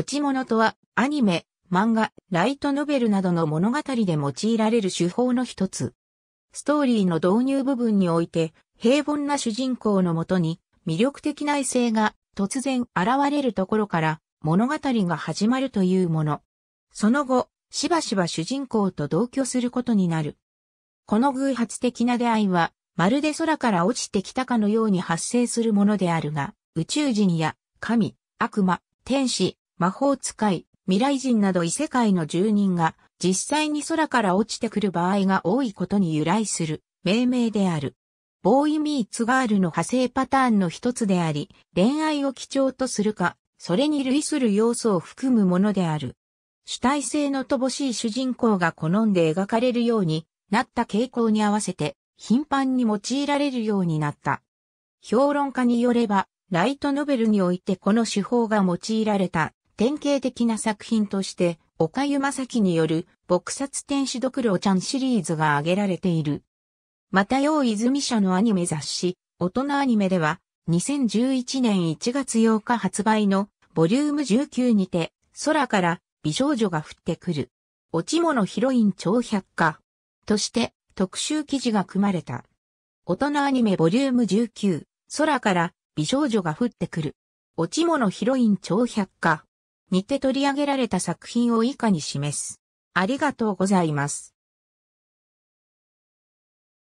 落ち物とは、アニメ、漫画、ライトノベルなどの物語で用いられる手法の一つ。ストーリーの導入部分において、平凡な主人公のもとに、魅力的な異性が突然現れるところから物語が始まるというもの。その後、しばしば主人公と同居することになる。この偶発的な出会いは、まるで空から落ちてきたかのように発生するものであるが、宇宙人や神、悪魔、天使、魔法使い、未来人など異世界の住人が実際に空から落ちてくる場合が多いことに由来する命名である。ボーイミーツガールの派生パターンの一つであり、恋愛を基調とするか、それに類する要素を含むものである。主体性の乏しい主人公が好んで描かれるようになった傾向に合わせて、頻繁に用いられるようになった。評論家によれば、ライトノベルにおいてこの手法が用いられた典型的な作品として、岡湯正樹による、撲殺天使ドクロちゃんシリーズが挙げられている。また、陽泉社のアニメ雑誌、大人アニメでは、2011年1月8日発売の、ボリューム19にて、空から美少女が降ってくる。落ち物ヒロイン超百科。として、特集記事が組まれた。大人アニメボリューム19、空から美少女が降ってくる。落ち物ヒロイン超百科。にて取り上げられた作品を以下に示す。ありがとうございます。